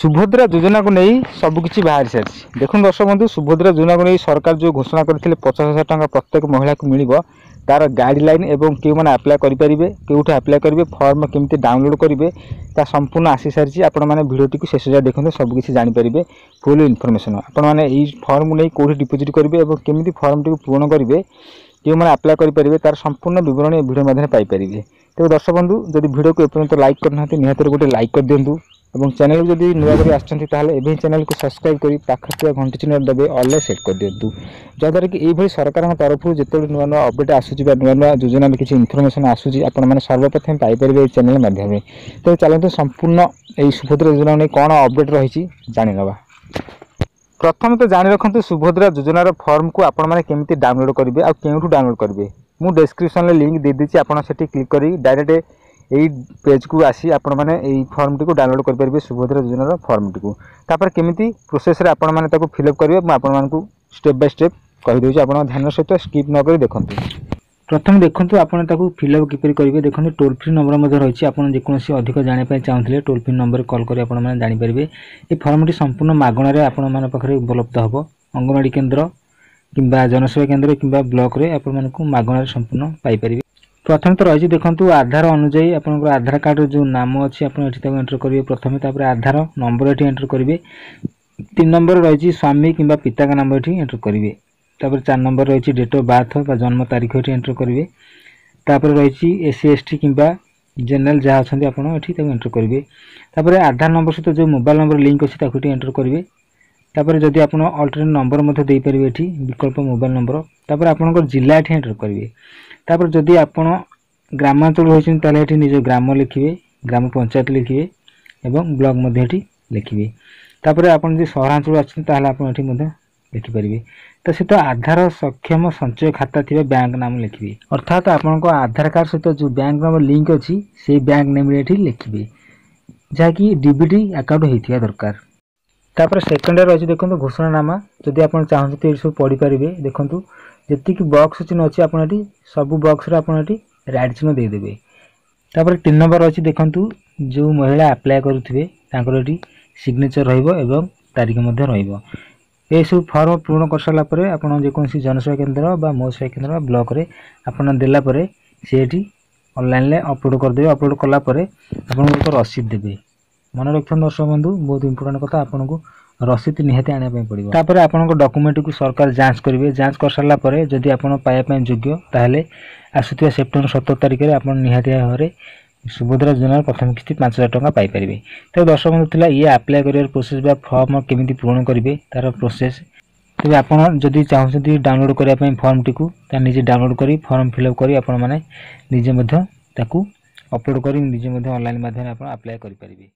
সুভদ্রা যোজনাকে নেই সবুকিছি বাহারি সারিছে দেখুন দর্শক বন্ধু সুভদ্রা যোজনাকে নেই সরকার যে ঘোষণা করেছিল পচাশ হাজার টাকা প্রত্যেক মহিলাকে মিলব তার গাইডলাইন এবং কেউ মানে আপ্লাই করে কেউঠু আপ্লাই করবে ফর্ম কমিটি ডাউনলোড করবে তা সম্পূর্ণ আসি সারিছে আপনার মানে ভিডিওটি শেষ যা দেখুন সবুকিছি জাঁপারে ফুল ইনফরমেশন আপনার মানে এই ফর্ম নেই কেউ ডিপোজিট করবে এবং কেমি ফর্মটি পূরণ করবে কেউ মানে আপ্লাই করে তার সম্পূর্ণ বিবরণী এই ভিডিও মাধ্যমে পাইপারে তেমন দর্শক বন্ধু যদি ভিডিওকে এপর্যন্ত লাইক করে না নিহতরে গোটে লাইক করে দিও এবং ଚ୍ୟାନେଲ୍ ଯଦି ନୂଆକରି ଆସିଛନ୍ତି ତାହେଲେ ଏବେ ହିଁ ଚ୍ୟାନେଲ୍କୁ ସବସ୍କ୍ରାଇବ୍ କରି ପାଖରେ ଥିବା ଘଣ୍ଟି ଚିହ୍ନ ଦେବେ ଅଲ୍ରେ ସେଟ୍ କରିଦିଅନ୍ତୁ ଯାହାଦ୍ୱାରା କି ଏଇଭଳି ସରକାରଙ୍କ ତରଫରୁ ଯେତେବେଳେ ନୂଆ ନୂଆ ଅପଡ଼େଟ୍ ଆସୁଛି ବା ନୂଆ ନୂଆ ଯୋଜନାରେ କିଛି ଇନଫର୍ମେସନ୍ ଆସୁଛି ଆପଣମାନେ ସର୍ବପ୍ରଥମେ ପାଇପାରିବେ ଏଇ ଚ୍ୟାନେଲ୍ ମାଧ୍ୟମରେ ତେବେ ଚାଲନ୍ତୁ ସମ୍ପୂର୍ଣ୍ଣ ଏହି ସୁଭଦ୍ରା ଯୋଜନା ନେଇ କ'ଣ ଅପଡ଼େଟ୍ ରହିଛି ଜାଣିନେବା ପ୍ରଥମେ ତ ଜାଣି ରଖନ୍ତୁ ସୁଭଦ୍ରା ଯୋଜନାର ଫର୍ମକୁ ଆପଣମାନେ କେମିତି ଡାଉନଲୋଡ଼୍ କରିବେ ଆଉ କେଉଁଠୁ ଡାଉନଲୋଡ଼୍ କରିବେ ମୁଁ ଡେସ୍କ୍ରିପସନ୍ରେ ଲିଙ୍କ୍ ଦେଇଦେଇଛି ଆପଣ ସେଠି କ୍ଲିକ୍ କରି ଡାଇରେକ୍ଟ এই ପେଜ୍କୁ ଆସି ଆପଣମାନେ ଏଇ ଫର୍ମଟିକୁ ଡାଉନଲୋଡ଼୍ କରିପାରିବେ ସୁଭଦ୍ରା ଯୋଜନାର ଫର୍ମଟିକୁ ତାପରେ କେମିତି ପ୍ରୋସେସ୍ରେ ଆପଣମାନେ ତାକୁ ଫିଲ୍ଅପ୍ କରିବେ ମୁଁ ଆପଣମାନଙ୍କୁ ଷ୍ଟେପ୍ ବାଇ ଷ୍ଟେପ୍ କହିଦେଉଛି ଆପଣ ଧ୍ୟାନ ସହିତ ସ୍କିପ୍ ନକରି ଦେଖନ୍ତୁ ପ୍ରଥମେ ଦେଖନ୍ତୁ ଆପଣ ତାକୁ ଫିଲ୍ଅପ୍ କିପରି କରିବେ ଦେଖନ୍ତୁ ଟୋଲ୍ ଫ୍ରି ନମ୍ବର ମଧ୍ୟ ରହିଛି ଆପଣ ଯେକୌଣସି ଅଧିକ ଜାଣିବା ପାଇଁ ଚାହୁଁଥିଲେ ଟୋଲ୍ ଫ୍ରି ନମ୍ବରରେ କଲ୍ କରି ଆପଣମାନେ ଜାଣିପାରିବେ ଏ ଫର୍ମଟି ସମ୍ପୂର୍ଣ୍ଣ ମାଗଣାରେ ଆପଣମାନଙ୍କ ପାଖରେ ଉପଲବ୍ଧ ହେବ ଅଙ୍ଗନବାଡ଼ି କେନ୍ଦ୍ର କିମ୍ବା ଜନସେବା କେନ୍ଦ୍ର କିମ୍ବା ବ୍ଲକରେ ଆପଣମାନଙ୍କୁ ମାଗଣାରେ ସମ୍ପୂର୍ଣ୍ଣ ପାଇପାରିବେ প্রথমে তো রয়েছে দেখুন আধার অনুযায়ী আপনার আধার কার্ডর যে নাম অছি আপনার এটি তাকে এন্টর করবে প্রথমে তারপরে আধার নম্বর এটি এন্টর করবে তিন নম্বর রয়েছে স্বামী কিংবা পিতাঙ্ক নাম এটি এন্টর করবে তারপরে চার নম্বর রয়েছে ডেট অফ বার্থ বা জন্ম তারিখ এটি এন্টর করবে তারপরে রয়েছে এসসি এসটি কিংবা জেনারেল যা অনেক আপনার এটি তাকে এন্টর করবে তারপরে আধার নম্বর সহ যে মোবাইল নম্বর লিঙ্ক অছি তাকে এটি এন্টর করবে ତାପରେ ଯଦି ଆପଣ ଅଲ୍ଟରନେଟ୍ ନମ୍ବର ମଧ୍ୟ ଦେଇପାରିବେ ଏଠି ବିକଳ୍ପ ମୋବାଇଲ ନମ୍ବର ତାପରେ ଆପଣଙ୍କର ଜିଲ୍ଲା ଏଠି ଏଣ୍ଟର କରିବେ ତାପରେ ଯଦି ଆପଣ ଗ୍ରାମାଞ୍ଚଳ ରହିଛନ୍ତି ତାହେଲେ ଏଠି ନିଜ ଗ୍ରାମ ଲେଖିବେ ଗ୍ରାମ ପଞ୍ଚାୟତ ଲେଖିବେ ଏବଂ ବ୍ଲକ୍ ମଧ୍ୟ ଏଠି ଲେଖିବେ ତାପରେ ଆପଣ ଯଦି ସହରାଞ୍ଚଳ ଅଛନ୍ତି ତାହେଲେ ଆପଣ ଏଠି ମଧ୍ୟ ଲେଖିପାରିବେ ତା ସହିତ ଆଧାର ସକ୍ଷମ ସଞ୍ଚୟ ଖାତା ଥିବା ବ୍ୟାଙ୍କ ନାମ ଲେଖିବେ ଅର୍ଥାତ୍ ଆପଣଙ୍କ ଆଧାର କାର୍ଡ଼ ସହିତ ଯେଉଁ ବ୍ୟାଙ୍କ ନାମ ଲିଙ୍କ ଅଛି ସେଇ ବ୍ୟାଙ୍କ ନେମ୍ରେ ଏଠି ଲେଖିବେ ଯାହାକି ଡିବିଟି ଆକାଉଣ୍ଟ ହୋଇଥିବା ଦରକାର তাপরে সেকেন্ডে রয়েছে দেখুন ঘোষণানামা যদি আপনার চাহুতে এটি সব পড়িপারে দেখুন যেতিকি বক্স চিহ্ন অছি আপনার এটি সবু বক্সরে আপনার এটি রাইট চিহ্ন দিয়ে তাপরে তিন নম্বর অছি দেখুন যে মহিলা আপ্লাই করুবে তাঁর এটি সিগনেচর রহব এবং তারিখ মধ্যে রহব ଏସବୁ ଫର୍ମ ପୂରଣ କରିସାରିଲା ପରେ ଆପଣ ଯେକୌଣସି ଜନସେବା କେନ୍ଦ୍ର ବା ମୋ ସେବା କେନ୍ଦ୍ର ବା ବ୍ଲକ୍ରେ ଆପଣ ଦେଲା ପରେ ସେ ଏଠି ଅନଲାଇନ୍ରେ ଅପଲୋଡ଼୍ କରିଦେବେ ଅପଲୋଡ଼୍ କଲା ପରେ ଆପଣଙ୍କୁ ଏକ ରସିଦ ଦେବେ ମନେ ରଖିଛନ୍ତି ଦର୍ଶକ ବନ୍ଧୁ ବହୁତ ଇମ୍ପୋର୍ଟାଣ୍ଟ କଥା ଆପଣଙ୍କୁ ରସିଦ ନିହାତି ଆଣିବା ପାଇଁ ପଡ଼ିବ ତାପରେ ଆପଣଙ୍କ ଡକୁମେଣ୍ଟକୁ ସରକାର ଯାଞ୍ଚ କରିବେ ଯାଞ୍ଚ କରିସାରିଲା ପରେ ଯଦି ଆପଣ ପାଇବା ପାଇଁ ଯୋଗ୍ୟ ତାହେଲେ ଆସୁଥିବା ସେପ୍ଟେମ୍ବର ସତର ତାରିଖରେ ଆପଣ ନିହାତି ଭାବରେ ସୁଭଦ୍ରା ଯୋଜନାର ପ୍ରଥମ କିସ୍ତି ପାଞ୍ଚ ହଜାର ଟଙ୍କା ପାଇପାରିବେ ତେବେ ଦର୍ଶକ ବନ୍ଧୁ ଥିଲା ଇଏ ଆପ୍ଲାଏ କରିବାର ପ୍ରୋସେସ୍ ବା ଫର୍ମ କେମିତି ପୂରଣ କରିବେ ତା'ର ପ୍ରୋସେସ୍ ତେବେ ଆପଣ ଯଦି ଚାହୁଁଛନ୍ତି ଡାଉନଲୋଡ଼୍ କରିବା ପାଇଁ ଫର୍ମଟିକୁ ତାହେଲେ ନିଜେ ଡାଉନଲୋଡ଼୍ କରି ଫର୍ମ ଫିଲ୍ଅପ୍ କରି ଆପଣମାନେ ନିଜେ ମଧ୍ୟ ତାକୁ ଅପଲୋଡ଼୍ କରି ନିଜେ ମଧ୍ୟ ଅନଲାଇନ୍ ମାଧ୍ୟମରେ ଆପଣ ଆପ୍ଲାଏ କରିପାରିବେ